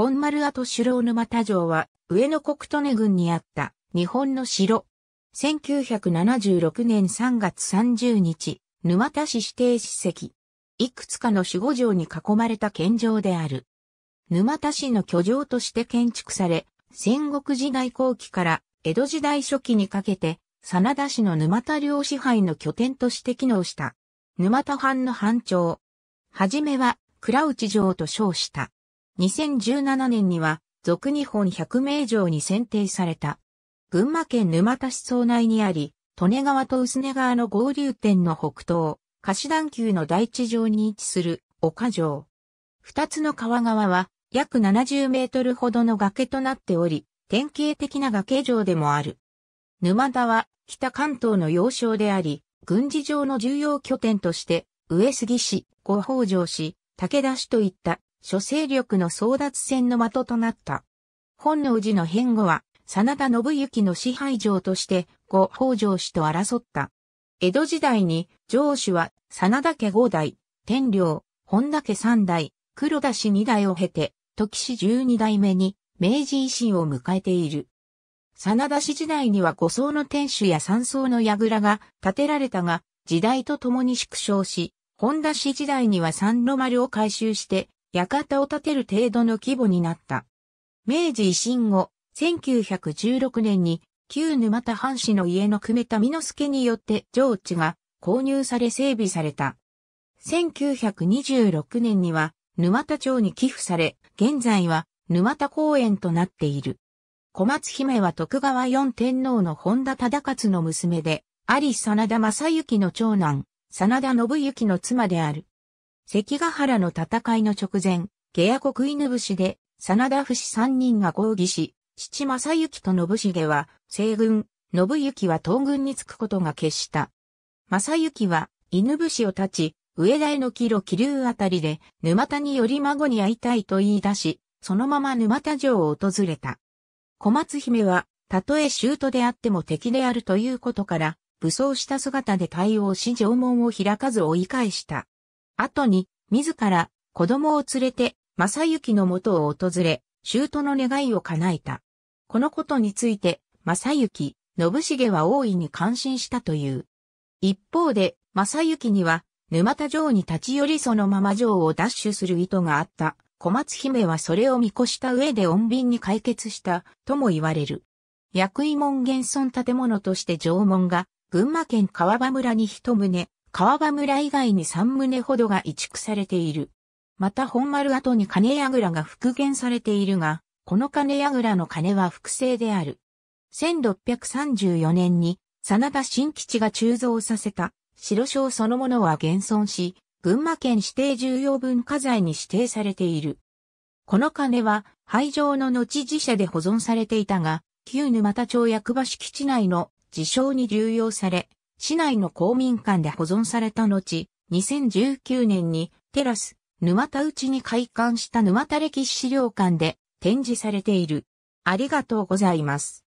本丸跡城沼田城は、上野国都根郡にあった日本の城。1976年3月30日、沼田市指定史跡。いくつかの守護城に囲まれた県城である。沼田市の居城として建築され、戦国時代後期から江戸時代初期にかけて、真田市の沼田領支配の拠点として機能した。沼田藩の藩庁。はじめは、倉内城と称した。2017年には、俗日本百名城に選定された。群馬県沼田市総内にあり、利根川と薄根川の合流点の北東、子団球の大地上に位置する岡城。二つの川側は約70メートルほどの崖となっており、典型的な崖城でもある。沼田は北関東の要衝であり、軍事上の重要拠点として、上杉市、五宝城市、武田市といった諸勢力の争奪戦の的となった。本能寺の変後は、真田信幸の支配城として、後北条氏と争った。江戸時代に、城主は、真田家五代、天領、本田家三代、黒田氏二代を経て、時氏十二代目に、明治維新を迎えている。真田氏時代には五層の天守や三層の櫓が建てられたが、時代と共に縮小し、本田氏時代には三の丸を改修して、館を建てる程度の規模になった。明治維新後、1916年に旧沼田藩士の家の久米田美之助によって上地が購入され整備された。1926年には沼田町に寄付され、現在は沼田公園となっている。小松姫は徳川四天皇の本田忠勝の娘で、あり真田正幸の長男、真田信之の妻である。関ヶ原の戦いの直前、下野国犬伏で、真田伏三人が合議し、父正幸と信繁は、西軍、信幸は東軍に着くことが決した。正幸は、犬伏を立ち、上田への帰路気流あたりで、沼田により孫に会いたいと言い出し、そのまま沼田城を訪れた。小松姫は、たとえ舅であっても敵であるということから、武装した姿で対応し城門を開かず追い返した。後に、自ら、子供を連れて、正幸の元を訪れ、舅の願いを叶えた。このことについて、正幸、信繁は大いに感心したという。一方で、正幸には、沼田城に立ち寄りそのまま城を奪取する意図があった。小松姫はそれを見越した上で穏便に解決した、とも言われる。薬医門現存建物として城門が、群馬県川場村に一棟、川場村以外に3棟ほどが移築されている。また本丸跡に金櫓が復元されているが、この金櫓の金は複製である。1634年に、真田新基地が鋳造させた、白章そのものは現存し、群馬県指定重要文化財に指定されている。この金は、廃城の後自社で保存されていたが、旧沼田町役場敷地内の自称に流用され、市内の公民館で保存された後、2019年にテラス、沼田内に開館した沼田歴史資料館で展示されている。ありがとうございます。